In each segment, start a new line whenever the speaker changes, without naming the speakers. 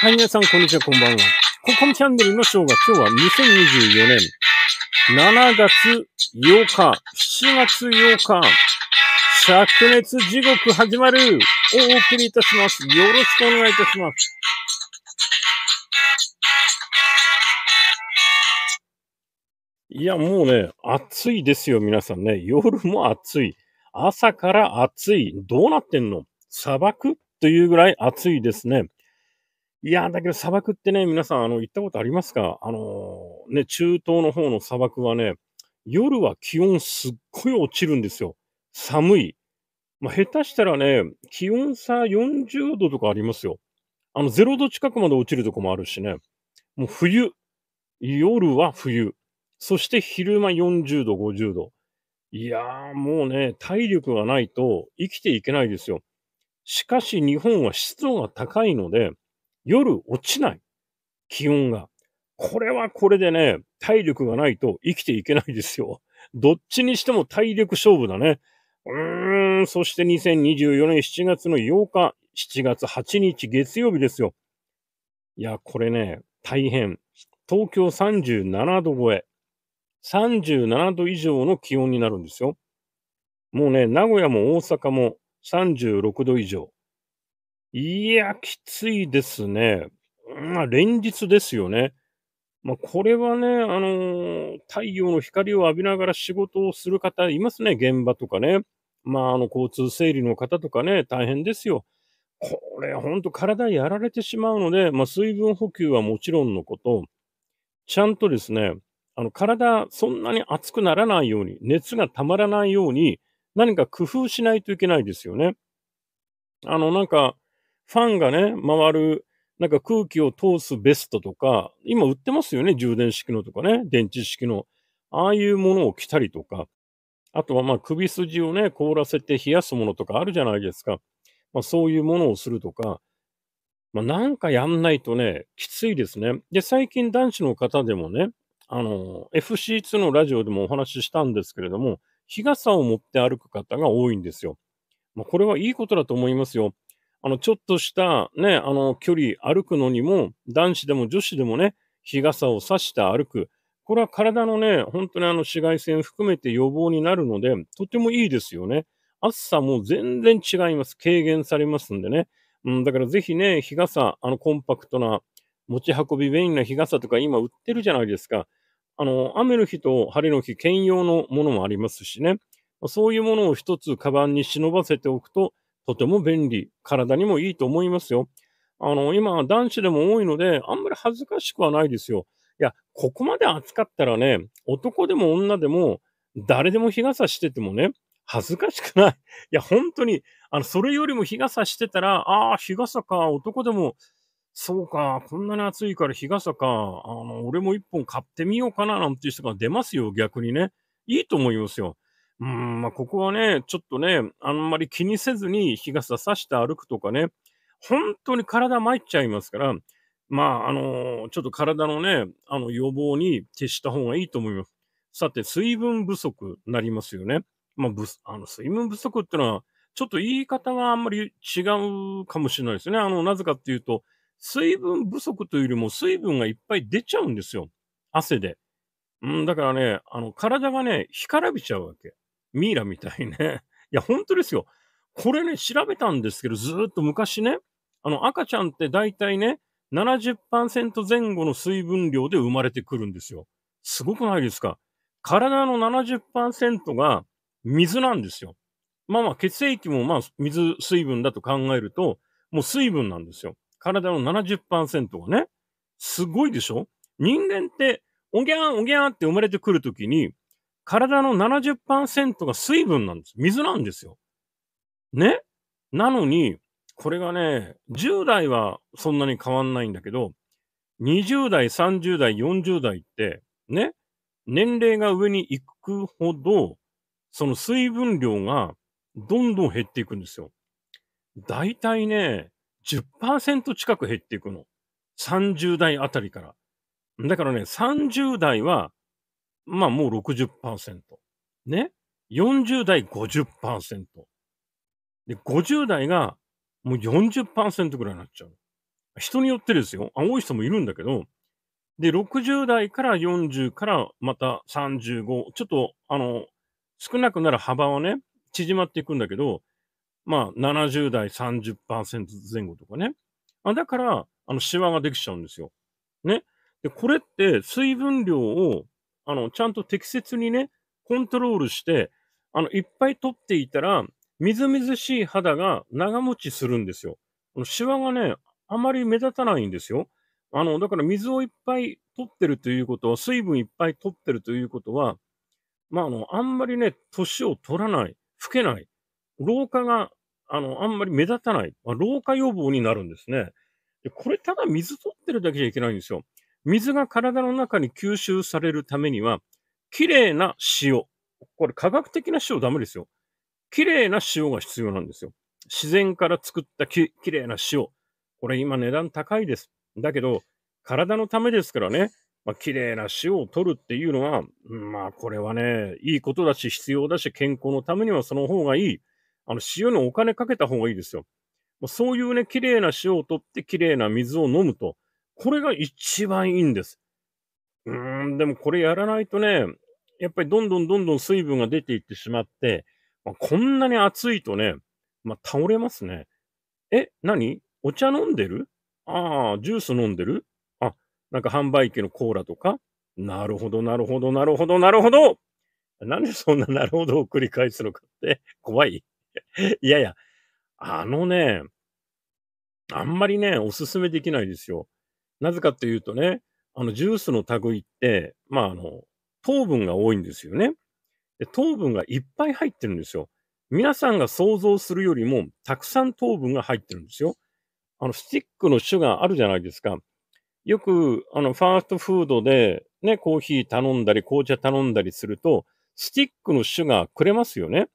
はい、皆さん、こんにちは、こんばんは。ココムチャンネルの正月、今日は2024年7月8日、7月8日、灼熱地獄始まるをお送りいたします。よろしくお願いいたします。いや、もうね、暑いですよ、皆さんね。夜も暑い。朝から暑い。どうなってんの砂漠というぐらい暑いですね。いやだけど砂漠ってね、皆さん、あの、行ったことありますかあのー、ね、中東の方の砂漠はね、夜は気温すっごい落ちるんですよ。寒い。まあ、下手したらね、気温差40度とかありますよ。あの、0度近くまで落ちるとこもあるしね。もう冬。夜は冬。そして昼間40度、50度。いやー、もうね、体力がないと生きていけないですよ。しかし日本は湿度が高いので、夜落ちない。気温が。これはこれでね、体力がないと生きていけないですよ。どっちにしても体力勝負だね。うーん、そして2024年7月の8日、7月8日月曜日ですよ。いや、これね、大変。東京37度超え。37度以上の気温になるんですよ。もうね、名古屋も大阪も36度以上。いや、きついですね。まあ、連日ですよね。まあ、これはね、あのー、太陽の光を浴びながら仕事をする方いますね、現場とかね。まあ、あの、交通整理の方とかね、大変ですよ。これ、ほんと体やられてしまうので、まあ、水分補給はもちろんのこと、ちゃんとですね、あの、体、そんなに熱くならないように、熱がたまらないように、何か工夫しないといけないですよね。あの、なんか、ファンがね、回る、なんか空気を通すベストとか、今売ってますよね、充電式のとかね、電池式の。ああいうものを着たりとか、あとはまあ首筋をね、凍らせて冷やすものとかあるじゃないですか。まあそういうものをするとか、まあなんかやんないとね、きついですね。で、最近男子の方でもね、あの、FC2 のラジオでもお話ししたんですけれども、日傘を持って歩く方が多いんですよ。まあ、これはいいことだと思いますよ。あの、ちょっとしたね、あの、距離歩くのにも、男子でも女子でもね、日傘を差して歩く。これは体のね、本当にあの紫外線含めて予防になるので、とてもいいですよね。暑さも全然違います。軽減されますんでね。うん、だからぜひね、日傘、あのコンパクトな持ち運び便利な日傘とか今売ってるじゃないですか。あの、雨の日と晴れの日兼用のものもありますしね。そういうものを一つカバンに忍ばせておくと、とても便利。体にもいいと思いますよ。あの、今、男子でも多いので、あんまり恥ずかしくはないですよ。いや、ここまで暑かったらね、男でも女でも、誰でも日傘しててもね、恥ずかしくない。いや、本当に、あの、それよりも日傘してたら、ああ、日傘か、男でもそうか、こんなに暑いから日傘か、あの、俺も一本買ってみようかななんていう人が出ますよ、逆にね。いいと思いますよ。うん、まあ、ここはね、ちょっとね、あんまり気にせずに日傘さして歩くとかね、本当に体参っちゃいますから、まあ、あのー、ちょっと体のね、あの、予防に徹した方がいいと思います。さて、水分不足になりますよね。まあ、ぶあの水分不足ってのは、ちょっと言い方はあんまり違うかもしれないですね。あの、なぜかっていうと、水分不足というよりも水分がいっぱい出ちゃうんですよ。汗で。うん、だからね、あの、体がね、干からびちゃうわけ。ミイラみたいね。いや、本当ですよ。これね、調べたんですけど、ずっと昔ね、あの、赤ちゃんって大体ね、70%前後の水分量で生まれてくるんですよ。すごくないですか体の70%が水なんですよ。まあまあ、血液もまあ、水、水分だと考えると、もう水分なんですよ。体の70%がね、すごいでしょ人間って、おぎゃーん、おぎゃーんって生まれてくるときに、体の70%が水分なんです。水なんですよ。ねなのに、これがね、10代はそんなに変わんないんだけど、20代、30代、40代って、ね、年齢が上に行くほど、その水分量がどんどん減っていくんですよ。大体ね、10%近く減っていくの。30代あたりから。だからね、30代は、まあもう60%。ね。40代50%。で、50代がもう40%ぐらいになっちゃう。人によってですよ。青い人もいるんだけど、で、60代から40からまた35、ちょっと、あの、少なくなる幅はね、縮まっていくんだけど、まあ、70代30%前後とかね。あだから、あの、シワができちゃうんですよ。ね。で、これって、水分量を、あの、ちゃんと適切にね、コントロールして、あの、いっぱい取っていたら、みずみずしい肌が長持ちするんですよ。このシワがね、あまり目立たないんですよ。あの、だから水をいっぱい取ってるということは、水分いっぱい取ってるということは、まあ、あの、あんまりね、年を取らない、老けない、老化があの、あんまり目立たない。まあ、老化予防になるんですね。で、これただ水取ってるだけじゃいけないんですよ。水が体の中に吸収されるためには、綺麗な塩。これ科学的な塩ダメですよ。綺麗な塩が必要なんですよ。自然から作ったき綺麗な塩。これ今値段高いです。だけど、体のためですからね、まあ、綺麗な塩を取るっていうのは、まあこれはね、いいことだし必要だし健康のためにはその方がいい。あの、塩のお金かけた方がいいですよ。そういうね、綺麗な塩を取って綺麗な水を飲むと、これが一番いいんです。うーん、でもこれやらないとね、やっぱりどんどんどんどん水分が出ていってしまって、まあ、こんなに暑いとね、まあ、倒れますね。え、何お茶飲んでるああ、ジュース飲んでるあ、なんか販売機のコーラとかなるほど、なるほど、なるほど、なるほどなんでそんななるほどを繰り返すのかって怖い いやいや、あのね、あんまりね、おすすめできないですよ。なぜかっていうとね、あの、ジュースの類って、まあ、あの、糖分が多いんですよね。で糖分がいっぱい入ってるんですよ。皆さんが想像するよりも、たくさん糖分が入ってるんですよ。あの、スティックの種があるじゃないですか。よく、あの、ファーストフードで、ね、コーヒー頼んだり、紅茶頼んだりすると、スティックの種がくれますよね。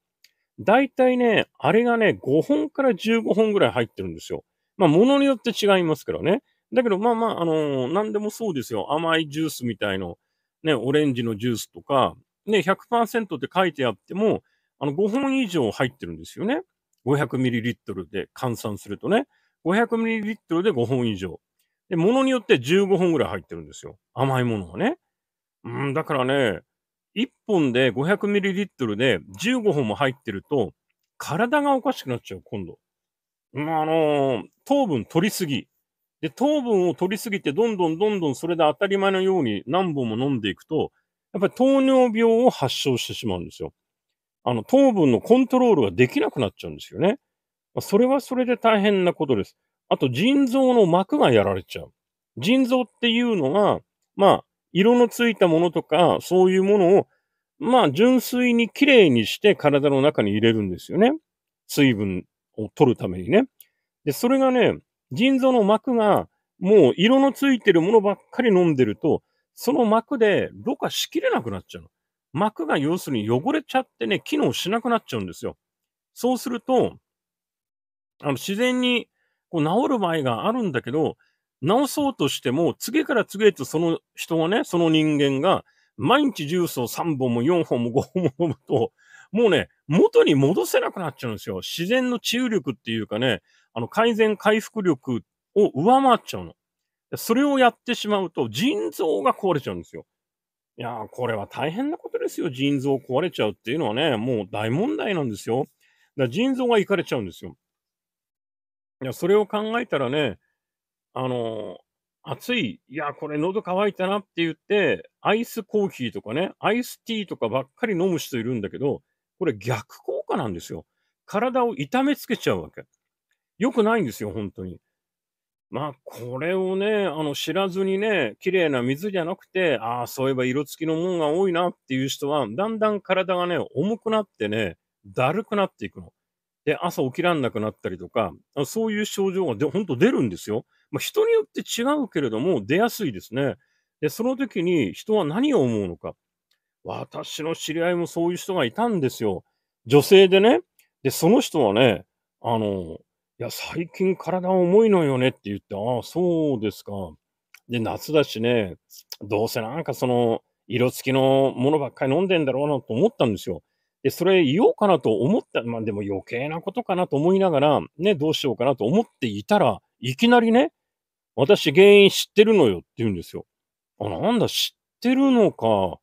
だいたいね、あれがね、5本から15本ぐらい入ってるんですよ。まあ、ものによって違いますからね。だけど、まあまあ、あのー、なんでもそうですよ。甘いジュースみたいの、ね、オレンジのジュースとか、ね、100%って書いてあっても、あの、5本以上入ってるんですよね。500ml で換算するとね。500ml で5本以上。で、ものによって15本ぐらい入ってるんですよ。甘いものがね。うん、だからね、1本で 500ml で15本も入ってると、体がおかしくなっちゃう、今度。まあ、あのー、糖分取りすぎ。で、糖分を取りすぎて、どんどんどんどんそれで当たり前のように何本も飲んでいくと、やっぱり糖尿病を発症してしまうんですよ。あの、糖分のコントロールができなくなっちゃうんですよね。まあ、それはそれで大変なことです。あと、腎臓の膜がやられちゃう。腎臓っていうのが、まあ、色のついたものとか、そういうものを、まあ、純粋に綺麗にして体の中に入れるんですよね。水分を取るためにね。で、それがね、腎臓の膜が、もう色のついてるものばっかり飲んでると、その膜でろ過しきれなくなっちゃうの。膜が要するに汚れちゃってね、機能しなくなっちゃうんですよ。そうすると、あの、自然にこう治る場合があるんだけど、直そうとしても、次から次へとその人がね、その人間が、毎日ジュースを3本も4本も5本も飲むと、もうね、元に戻せなくなっちゃうんですよ。自然の治癒力っていうかね、あの、改善回復力を上回っちゃうの。それをやってしまうと、腎臓が壊れちゃうんですよ。いやー、これは大変なことですよ。腎臓壊れちゃうっていうのはね、もう大問題なんですよ。だ腎臓がいかれちゃうんですよ。いや、それを考えたらね、あの、暑い、いや、これ喉乾いたなって言って、アイスコーヒーとかね、アイスティーとかばっかり飲む人いるんだけど、これ逆効果なんですよ。体を痛めつけちゃうわけ。良くないんですよ、本当に。まあ、これをね、あの、知らずにね、綺麗な水じゃなくて、ああ、そういえば色付きのもんが多いなっていう人は、だんだん体がね、重くなってね、だるくなっていくの。で、朝起きらんなくなったりとか、そういう症状がで、ほんと出るんですよ。まあ、人によって違うけれども、出やすいですね。で、その時に人は何を思うのか。私の知り合いもそういう人がいたんですよ。女性でね。で、その人はね、あの、いや、最近体重いのよねって言って、ああ、そうですか。で、夏だしね、どうせなんかその、色付きのものばっかり飲んでんだろうなと思ったんですよ。で、それ言おうかなと思った、まあでも余計なことかなと思いながら、ね、どうしようかなと思っていたら、いきなりね、私原因知ってるのよって言うんですよ。あ、なんだ、知ってるのか。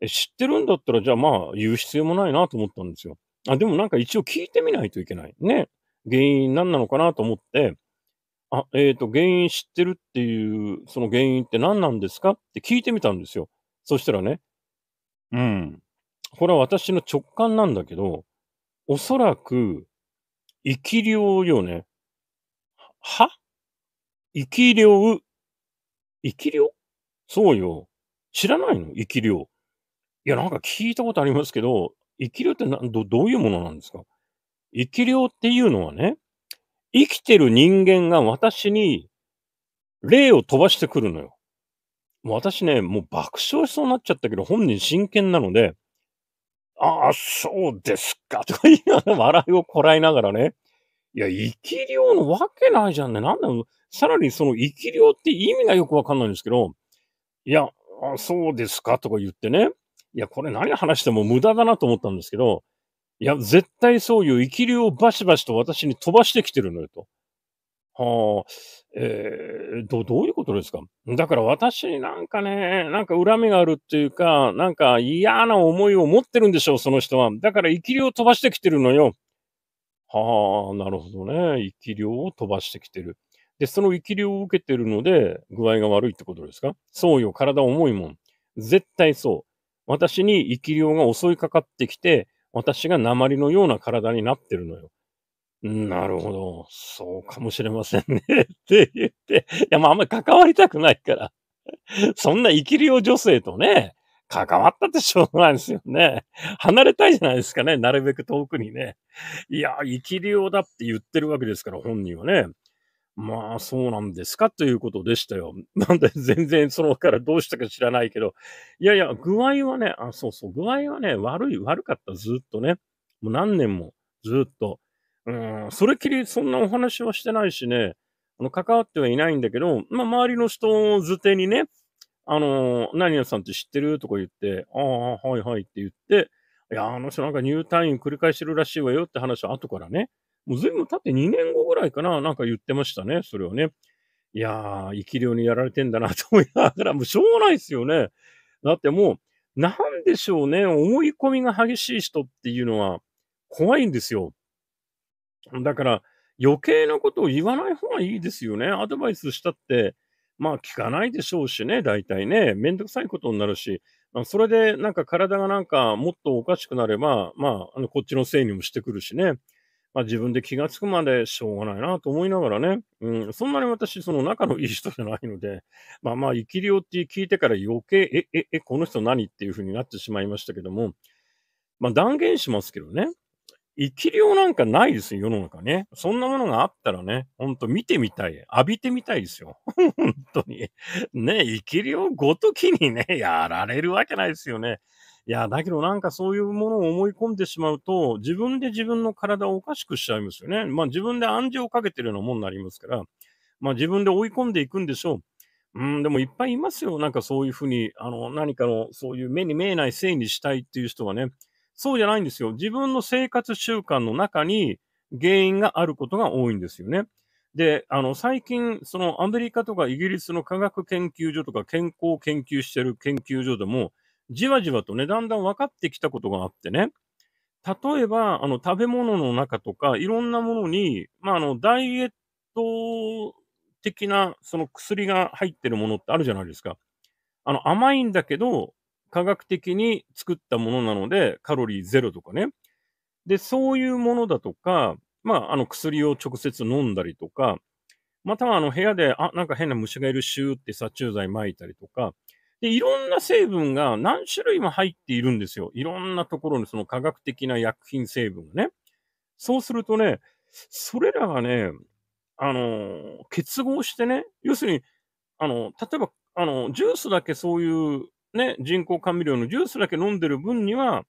え、知ってるんだったら、じゃあまあ、言う必要もないなと思ったんですよ。あ、でもなんか一応聞いてみないといけない。ね。原因何なのかなと思って、あ、えっ、ー、と、原因知ってるっていう、その原因って何なんですかって聞いてみたんですよ。そしたらね、うん。これは私の直感なんだけど、おそらく、生き量よね。は生き量、生き量そうよ。知らないの生き量。いや、なんか聞いたことありますけど、生き量ってなどどういうものなんですか生き量っていうのはね、生きてる人間が私に霊を飛ばしてくるのよ。私ね、もう爆笑しそうになっちゃったけど、本人真剣なので、ああ、そうですか、とか言いながら笑いをこらえながらね、いや、生き量のわけないじゃんね。なんだろう、さらにその生き量って意味がよくわかんないんですけど、いや、あそうですかとか言ってね、いや、これ何話しても無駄だなと思ったんですけど、いや、絶対そういう生き量をバシバシと私に飛ばしてきてるのよと。はあ、えー、ど、どういうことですかだから私になんかね、なんか恨みがあるっていうか、なんか嫌な思いを持ってるんでしょう、その人は。だから生き量を飛ばしてきてるのよ。はあ、なるほどね。生き量を飛ばしてきてる。で、その生き量を受けてるので、具合が悪いってことですかそうよ、体重いもん。絶対そう。私に生き量が襲いかかってきて、私が鉛のような体になってるのよ。なるほど。そうかもしれませんね って言って。いや、まあ、あんまり関わりたくないからそんな生き量女性とね、関わったってしょうがないですよね。離れたいじゃないですかね。なるべく遠くにね。いや、生き量だって言ってるわけですから、本人はね。まあ、そうなんですかということでしたよ。なんで、全然そのからどうしたか知らないけど、いやいや、具合はね、あ、そうそう、具合はね、悪い、悪かった、ずっとね。もう何年も、ずっと。うん、それきりそんなお話はしてないしね、あの、関わってはいないんだけど、まあ、周りの人を図手にね、あのー、何屋さんって知ってるとか言って、ああ、はいはいって言って、いや、あの人なんか入退院繰り返してるらしいわよって話は後からね、もう随分経って2年後ぐらいかな、なんか言ってましたね、それはね。いやー、生き量にやられてんだなと思いながら、もうしょうがないですよね。だってもう、なんでしょうね、思い込みが激しい人っていうのは怖いんですよ。だから、余計なことを言わない方がいいですよね。アドバイスしたって、まあ聞かないでしょうしね、大体ね、めんどくさいことになるし、まあ、それでなんか体がなんかもっとおかしくなれば、まあ、あのこっちのせいにもしてくるしね。まあ自分で気がつくまでしょうがないなと思いながらね、うん、そんなに私、その仲のいい人じゃないので、まあまあ、生き量って聞いてから余計、え、え、え、この人何っていうふうになってしまいましたけども、まあ断言しますけどね、生き量なんかないですよ、世の中ね。そんなものがあったらね、ほんと見てみたい。浴びてみたいですよ。本当に。ね、生き量ごときにね、やられるわけないですよね。いや、だけどなんかそういうものを思い込んでしまうと、自分で自分の体をおかしくしちゃいますよね。まあ自分で暗示をかけてるようなもんになりますから、まあ自分で追い込んでいくんでしょう。うん、でもいっぱいいますよ。なんかそういうふうに、あの、何かのそういう目に見えないせいにしたいっていう人はね。そうじゃないんですよ。自分の生活習慣の中に原因があることが多いんですよね。で、あの、最近、そのアメリカとかイギリスの科学研究所とか健康研究してる研究所でも、じわじわとね、だんだん分かってきたことがあってね、例えば、あの、食べ物の中とか、いろんなものに、まあ、あの、ダイエット的な、その薬が入ってるものってあるじゃないですか。あの、甘いんだけど、科学的に作ったものなので、カロリーゼロとかね。で、そういうものだとか、まあ、あの、薬を直接飲んだりとか、またはあの部屋で、あ、なんか変な虫がいるシューって殺虫剤撒いたりとか、で、いろんな成分が何種類も入っているんですよ。いろんなところにその科学的な薬品成分がね。そうするとね、それらがね、あの、結合してね、要するに、あの、例えば、あの、ジュースだけそういうね、人工甘味料のジュースだけ飲んでる分には、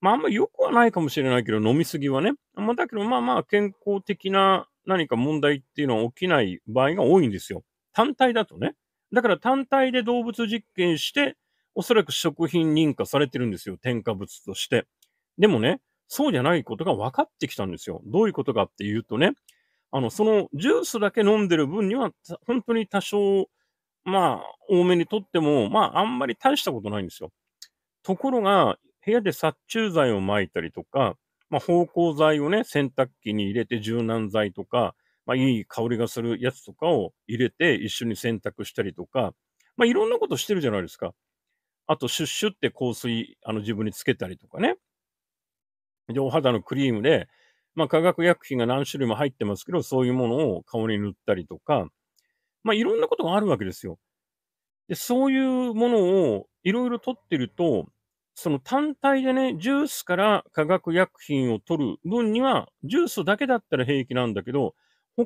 まああんまり良くはないかもしれないけど、飲みすぎはね。まあだけど、まあまあ健康的な何か問題っていうのは起きない場合が多いんですよ。単体だとね。だから単体で動物実験して、おそらく食品認可されてるんですよ。添加物として。でもね、そうじゃないことが分かってきたんですよ。どういうことかっていうとね、あの、そのジュースだけ飲んでる分には、本当に多少、まあ、多めにとっても、まあ、あんまり大したことないんですよ。ところが、部屋で殺虫剤を撒いたりとか、まあ、芳香剤をね、洗濯機に入れて柔軟剤とか、まあ、いい香りがするやつとかを入れて一緒に洗濯したりとか、まあ、いろんなことしてるじゃないですか。あと、シュッシュって香水、あの、自分につけたりとかね。で、お肌のクリームで、まあ、化学薬品が何種類も入ってますけど、そういうものを顔に塗ったりとか、まあ、いろんなことがあるわけですよ。で、そういうものをいろいろ取ってると、その単体でね、ジュースから化学薬品を取る分には、ジュースだけだったら平気なんだけど、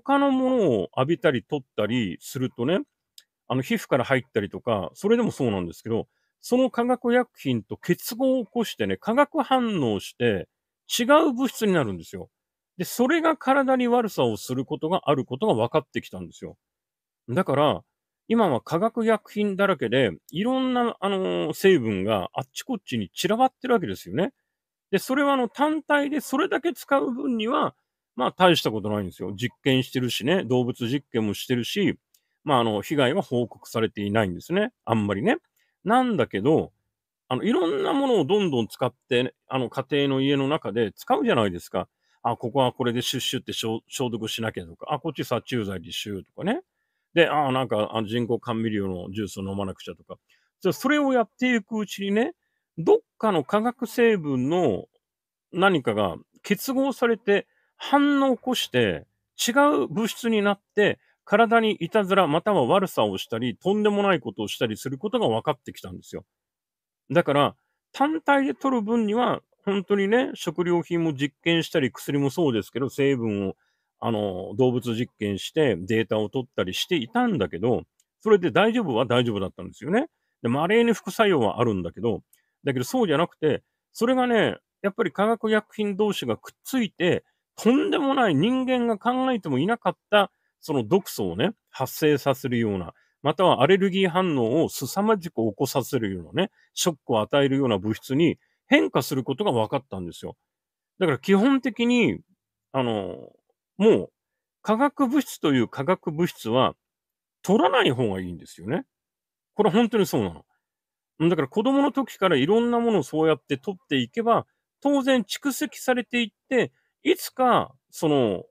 他のものを浴びたり取ったりするとね、あの皮膚から入ったりとか、それでもそうなんですけど、その化学薬品と結合を起こしてね、化学反応して違う物質になるんですよ。で、それが体に悪さをすることがあることが分かってきたんですよ。だから、今は化学薬品だらけで、いろんな、あの成分があっちこっちに散らばってるわけですよね。で、それはあの単体でそれだけ使う分にはまあ大したことないんですよ。実験してるしね、動物実験もしてるし、まああの、被害は報告されていないんですね。あんまりね。なんだけど、あの、いろんなものをどんどん使って、ね、あの、家庭の家の中で使うじゃないですか。あ、ここはこれでシュッシュって消毒しなきゃとか、あ、こっち殺虫剤でシューとかね。で、あ、なんかあの人工甘味料のジュースを飲まなくちゃとか。それをやっていくうちにね、どっかの化学成分の何かが結合されて、反応を起こして、違う物質になって、体にいたずらまたは悪さをしたり、とんでもないことをしたりすることが分かってきたんですよ。だから、単体で取る分には、本当にね、食料品も実験したり、薬もそうですけど、成分を、あの、動物実験してデータを取ったりしていたんだけど、それで大丈夫は大丈夫だったんですよね。でも、れに副作用はあるんだけど、だけどそうじゃなくて、それがね、やっぱり化学薬品同士がくっついて、とんでもない人間が考えてもいなかった、その毒素をね、発生させるような、またはアレルギー反応を凄まじく起こさせるようなね、ショックを与えるような物質に変化することが分かったんですよ。だから基本的に、あの、もう化学物質という化学物質は取らない方がいいんですよね。これ本当にそうなの。だから子供の時からいろんなものをそうやって取っていけば、当然蓄積されていって、いつか、その、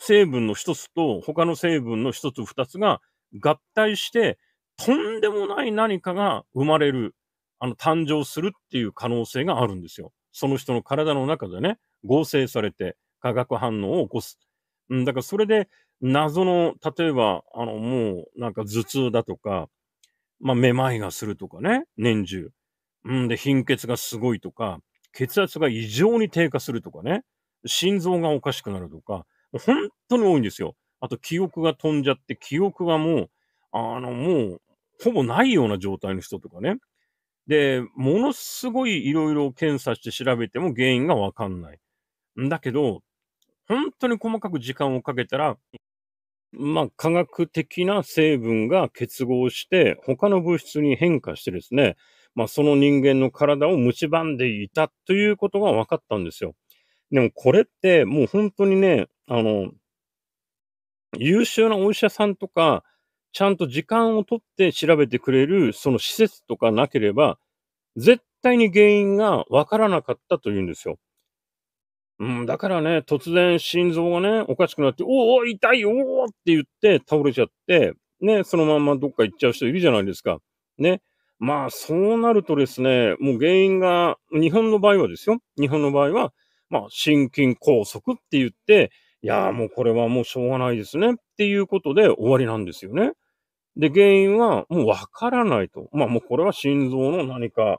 成分の一つと他の成分の一つ二つが合体して、とんでもない何かが生まれる、あの、誕生するっていう可能性があるんですよ。その人の体の中でね、合成されて化学反応を起こす。うん、だからそれで、謎の、例えば、あの、もう、なんか頭痛だとか、まあ、めまいがするとかね、年中。うんで、貧血がすごいとか、血圧が異常に低下するとかね、心臓がおかしくなるとか、本当に多いんですよ。あと、記憶が飛んじゃって、記憶がもう、あの、もう、ほぼないような状態の人とかね。で、ものすごいいろいろ検査して調べても原因がわかんない。だけど、本当に細かく時間をかけたら、まあ、科学的な成分が結合して、他の物質に変化してですね、まあ、その人間の体を蝕んでいたということが分かったんですよ。でもこれってもう本当にね、あの、優秀なお医者さんとか、ちゃんと時間をとって調べてくれるその施設とかなければ、絶対に原因が分からなかったというんですよ。うん、だからね、突然心臓がね、おかしくなって、おお、痛い、おおって言って倒れちゃって、ね、そのままどっか行っちゃう人いるじゃないですか。ね。まあ、そうなるとですね、もう原因が、日本の場合はですよ。日本の場合は、まあ、心筋梗塞って言って、いや、もうこれはもうしょうがないですねっていうことで終わりなんですよね。で、原因はもうわからないと。まあもうこれは心臓の何か、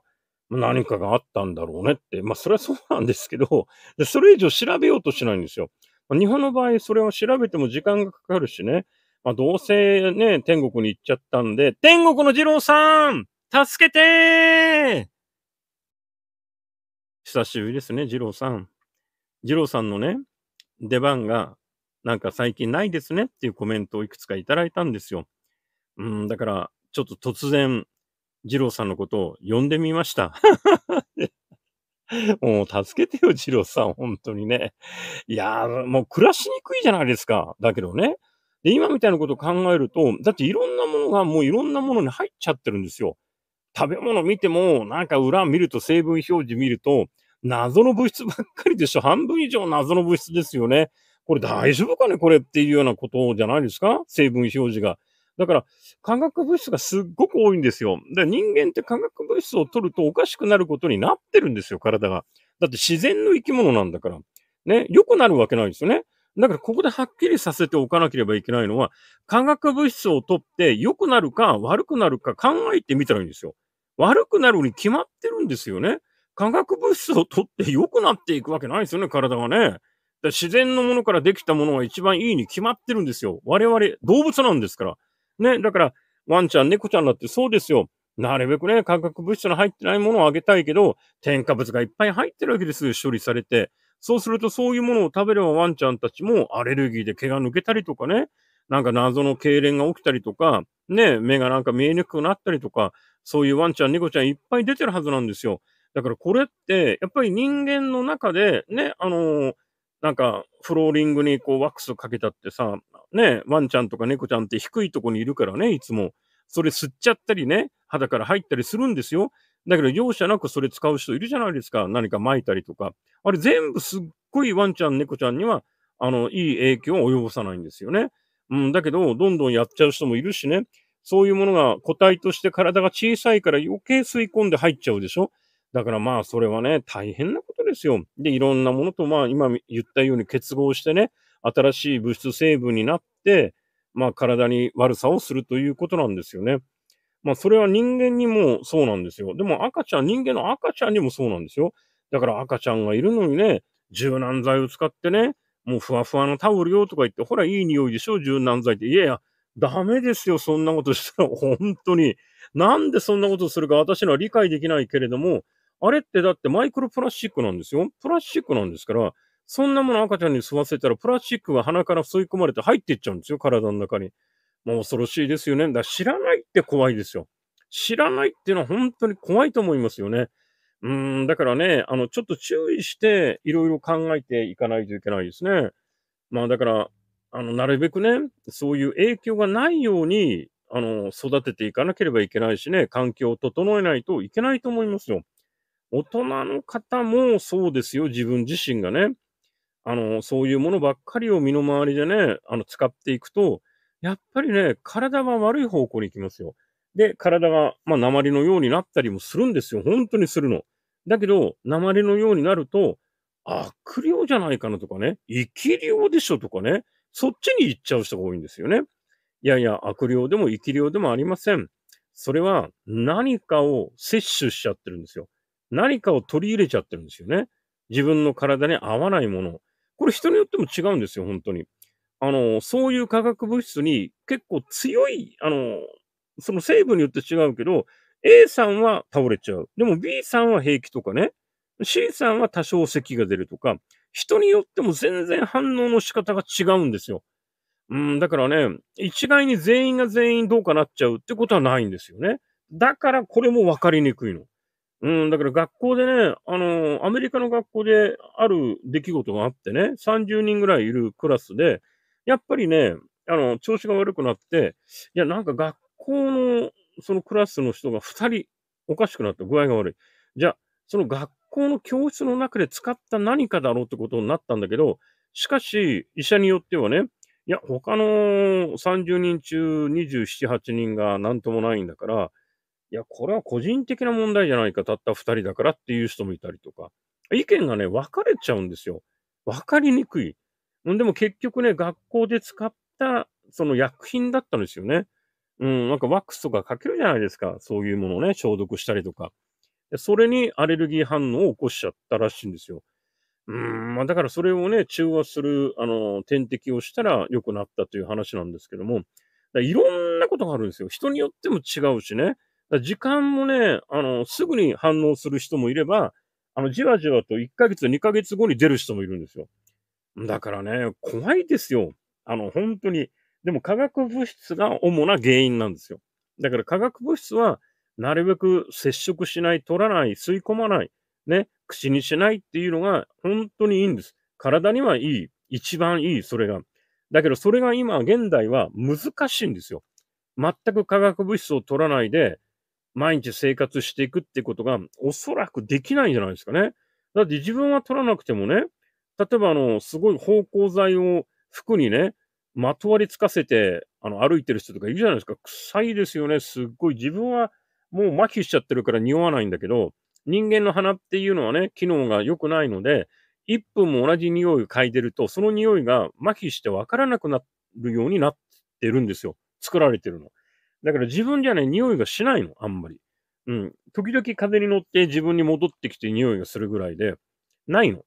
何かがあったんだろうねって。まあそれはそうなんですけど、それ以上調べようとしないんですよ。日本の場合、それを調べても時間がかかるしね。まあどうせね、天国に行っちゃったんで、天国の二郎さん助けて久しぶりですね、二郎さん。二郎さんのね、出番が、なんか最近ないですねっていうコメントをいくつかいただいたんですよ。うん、だから、ちょっと突然、二郎さんのことを呼んでみました。もう助けてよ、二郎さん、本当にね。いやー、もう暮らしにくいじゃないですか。だけどね。で、今みたいなことを考えると、だっていろんなものがもういろんなものに入っちゃってるんですよ。食べ物見ても、なんか裏見ると成分表示見ると、謎の物質ばっかりでしょ。半分以上謎の物質ですよね。これ大丈夫かねこれっていうようなことじゃないですか成分表示が。だから、化学物質がすっごく多いんですよ。で、人間って化学物質を取るとおかしくなることになってるんですよ、体が。だって自然の生き物なんだから。ね、良くなるわけないですよね。だからここではっきりさせておかなければいけないのは、化学物質を取って良くなるか悪くなるか考えてみたらいいんですよ。悪くなるに決まってるんですよね。化学物質を取って良くなっていくわけないですよね、体がね。自然のものからできたものが一番いいに決まってるんですよ。我々、動物なんですから。ね、だから、ワンちゃん、猫ちゃんだってそうですよ。なるべくね、化学物質の入ってないものをあげたいけど、添加物がいっぱい入ってるわけですよ、処理されて。そうすると、そういうものを食べればワンちゃんたちもアレルギーで毛が抜けたりとかね、なんか謎の痙攣が起きたりとか、ね、目がなんか見えにくくなったりとか、そういうワンちゃん、猫ちゃんいっぱい出てるはずなんですよ。だからこれって、やっぱり人間の中で、ね、あのー、なんか、フローリングにこうワックスかけたってさ、ね、ワンちゃんとか猫ちゃんって低いとこにいるからね、いつも。それ吸っちゃったりね、肌から入ったりするんですよ。だけど容赦なくそれ使う人いるじゃないですか。何か巻いたりとか。あれ全部すっごいワンちゃん、猫ちゃんには、あの、いい影響を及ぼさないんですよね。うん、だけど、どんどんやっちゃう人もいるしね。そういうものが個体として体が小さいから余計吸い込んで入っちゃうでしょだからまあそれはね、大変なことですよ。で、いろんなものとまあ今言ったように結合してね、新しい物質成分になって、まあ体に悪さをするということなんですよね。まあそれは人間にもそうなんですよ。でも赤ちゃん、人間の赤ちゃんにもそうなんですよ。だから赤ちゃんがいるのにね、柔軟剤を使ってね、もうふわふわのタオルよとか言って、ほらいい匂いでしょ、柔軟剤って。いやいや、ダメですよ、そんなことしたら。本当に。なんでそんなことするか私のは理解できないけれども、あれってだってマイクロプラスチックなんですよ。プラスチックなんですから、そんなもの赤ちゃんに吸わせたらプラスチックが鼻から吸い込まれて入っていっちゃうんですよ、体の中に。もう恐ろしいですよね。だから知らないって怖いですよ。知らないっていうのは本当に怖いと思いますよね。うん、だからね、あの、ちょっと注意して、いろいろ考えていかないといけないですね。まあだから、あの、なるべくね、そういう影響がないように、あの、育てていかなければいけないしね、環境を整えないといけないと思いますよ。大人の方もそうですよ、自分自身がね。あの、そういうものばっかりを身の回りでね、あの、使っていくと、やっぱりね、体は悪い方向に行きますよ。で、体が、まあ、鉛のようになったりもするんですよ。本当にするの。だけど、鉛のようになると、悪霊じゃないかなとかね、生き霊でしょとかね、そっちに行っちゃう人が多いんですよね。いやいや、悪霊でも生き霊でもありません。それは何かを摂取しちゃってるんですよ。何かを取り入れちゃってるんですよね。自分の体に合わないもの。これ人によっても違うんですよ、本当に。あの、そういう化学物質に結構強い、あの、その成分によって違うけど、A さんは倒れちゃう。でも B さんは平気とかね。C さんは多少咳が出るとか。人によっても全然反応の仕方が違うんですよ。うん、だからね、一概に全員が全員どうかなっちゃうってことはないんですよね。だからこれも分かりにくいの。うん、だから学校でね、あのー、アメリカの学校である出来事があってね、30人ぐらいいるクラスで、やっぱりね、あの、調子が悪くなって、いや、なんか学校の、そのクラスの人が2人おかしくなって具合が悪い。じゃあ、その学校の教室の中で使った何かだろうってことになったんだけど、しかし、医者によってはね、いや、他の30人中27、8人が何ともないんだから、いや、これは個人的な問題じゃないか、たった2人だからっていう人もいたりとか、意見がね、分かれちゃうんですよ。分かりにくい。でも結局ね、学校で使ったその薬品だったんですよね。うん、なんかワックスとかかけるじゃないですか。そういうものをね、消毒したりとか。それにアレルギー反応を起こしちゃったらしいんですよ。うん、まあ、だからそれをね、中和する、あの、点滴をしたら良くなったという話なんですけども、いろんなことがあるんですよ。人によっても違うしね。時間もね、あの、すぐに反応する人もいれば、あの、じわじわと1ヶ月、2ヶ月後に出る人もいるんですよ。だからね、怖いですよ。あの、本当に。でも化学物質が主な原因なんですよ。だから化学物質はなるべく接触しない、取らない、吸い込まない、ね、口にしないっていうのが本当にいいんです。体にはいい。一番いい、それが。だけど、それが今、現代は難しいんですよ。全く化学物質を取らないで、毎日生活していくってことが、おそらくできないんじゃないですかね。だって自分は取らなくてもね、例えば、あの、すごい芳香剤を服にね、まとわりつかせて、あの、歩いてる人とかいるじゃないですか。臭いですよね。すっごい。自分はもう麻痺しちゃってるから匂わないんだけど、人間の鼻っていうのはね、機能が良くないので、1分も同じ匂いを嗅いでると、その匂いが麻痺して分からなくなるようになってるんですよ。作られてるの。だから自分じゃね、匂いがしないの、あんまり。うん。時々風に乗って自分に戻ってきて匂いがするぐらいで、ないの。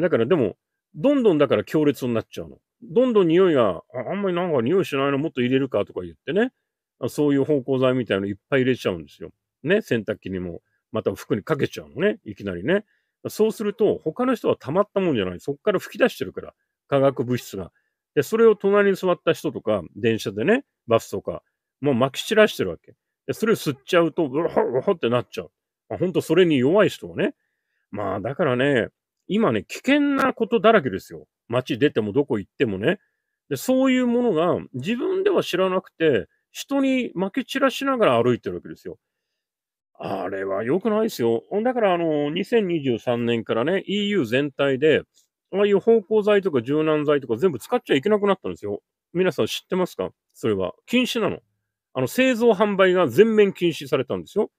だからでも、どんどんだから強烈になっちゃうの。どんどん匂いが、あんまりなんか匂いしないのもっと入れるかとか言ってね。そういう芳香剤みたいのいっぱい入れちゃうんですよ。ね、洗濯機にも、また服にかけちゃうのね、いきなりね。そうすると、他の人は溜まったもんじゃない。そこから吹き出してるから、化学物質が。で、それを隣に座った人とか、電車でね、バスとか、もう撒き散らしてるわけ。で、それを吸っちゃうと、ロホロホってなっちゃう。あ、ほんとそれに弱い人はね。まあ、だからね、今ね、危険なことだらけですよ。街出てもどこ行ってもね。で、そういうものが自分では知らなくて、人に負け散らしながら歩いてるわけですよ。あれは良くないですよ。だから、あの、2023年からね、EU 全体で、ああいう芳香剤とか柔軟剤とか全部使っちゃいけなくなったんですよ。皆さん知ってますかそれは。禁止なの。あの、製造販売が全面禁止されたんですよ。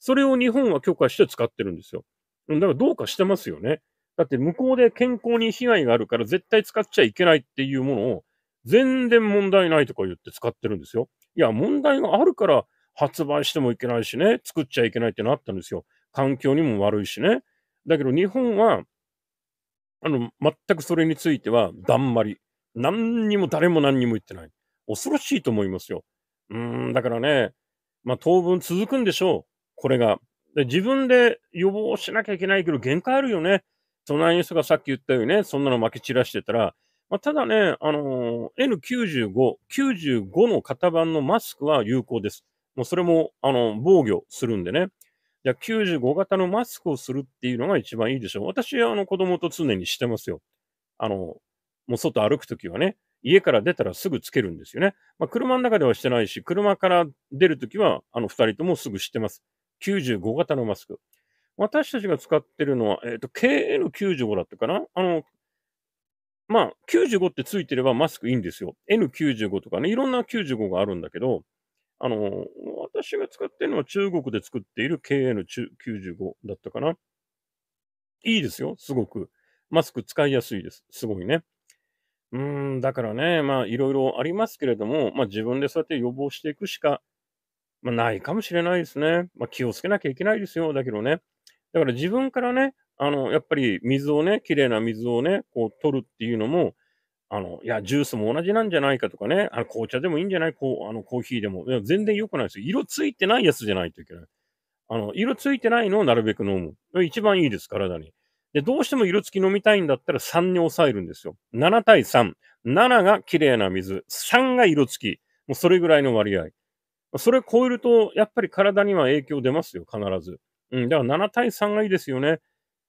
それを日本は許可して使ってるんですよ。だからどうかしてますよね。だって向こうで健康に被害があるから絶対使っちゃいけないっていうものを全然問題ないとか言って使ってるんですよ。いや、問題があるから発売してもいけないしね、作っちゃいけないってなったんですよ。環境にも悪いしね。だけど日本は、あの、全くそれについては、だんまり。何にも誰も何にも言ってない。恐ろしいと思いますよ。うーん、だからね、まあ当分続くんでしょう。これが。で自分で予防しなきゃいけないけど、限界あるよね。隣の人がさっき言ったようにね、そんなの負け散らしてたら、まあ、ただね、あのー、N95、95の型番のマスクは有効です。もうそれも、あのー、防御するんでね。じゃあ95型のマスクをするっていうのが一番いいでしょう。私、あの、子供と常にしてますよ。あのー、もう外歩くときはね、家から出たらすぐつけるんですよね。まあ、車の中ではしてないし、車から出るときは、あの、二人ともすぐ知ってます。95型のマスク。私たちが使ってるのは、えっ、ー、と、KN95 だったかなあの、まあ、95ってついてればマスクいいんですよ。N95 とかね、いろんな95があるんだけど、あの、私が使ってるのは中国で作っている KN95 だったかな。いいですよ、すごく。マスク使いやすいです。すごいね。うん、だからね、まあ、いろいろありますけれども、まあ、自分でそうやって予防していくしか、まあ、ないかもしれないですね。まあ、気をつけなきゃいけないですよ。だけどね。だから自分からね、あの、やっぱり水をね、きれいな水をね、こう取るっていうのも、あの、いや、ジュースも同じなんじゃないかとかね、あの紅茶でもいいんじゃないこうあのコーヒーでも。いや全然良くないですよ。色ついてないやつじゃないといけない。あの、色ついてないのをなるべく飲む。一番いいです、体に。で、どうしても色付き飲みたいんだったら3に抑えるんですよ。7対3。7が綺麗な水。3が色付き。もうそれぐらいの割合。それ超えると、やっぱり体には影響出ますよ、必ず。うん、だから7対3がいいですよね。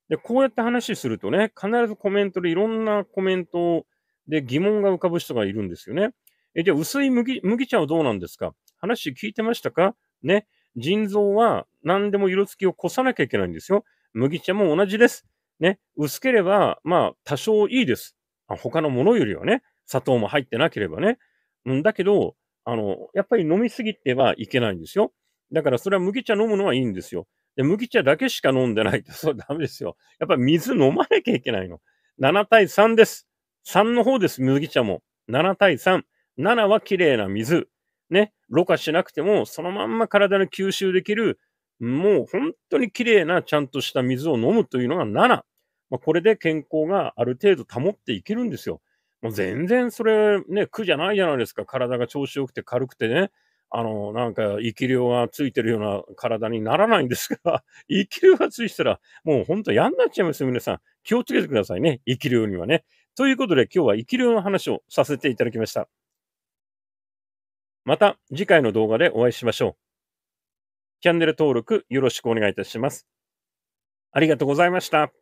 で、こうやって話するとね、必ずコメントでいろんなコメントで疑問が浮かぶ人がいるんですよね。え、じゃあ薄い麦、麦茶はどうなんですか話聞いてましたかね。腎臓は何でも色付きを越さなきゃいけないんですよ。麦茶も同じです。ね。薄ければ、まあ、多少いいです。他のものよりはね。砂糖も入ってなければね。うんだけど、あの、やっぱり飲みすぎてはいけないんですよ。だからそれは麦茶飲むのはいいんですよ。で、麦茶だけしか飲んでないと、それダメですよ。やっぱり水飲まなきゃいけないの。7対3です。3の方です、麦茶も。7対3。7は綺麗な水。ね、ろ過しなくても、そのまんま体に吸収できる、もう本当に綺麗なちゃんとした水を飲むというのが7。まあ、これで健康がある程度保っていけるんですよ。もう全然それね、苦じゃないじゃないですか。体が調子良くて軽くてね。あの、なんか、生き量がついてるような体にならないんですが、生き量がついてたら、もう本当やんなっちゃいますよ、皆さん。気をつけてくださいね、生き量にはね。ということで、今日は生き量の話をさせていただきました。また、次回の動画でお会いしましょう。チャンネル登録よろしくお願いいたします。ありがとうございました。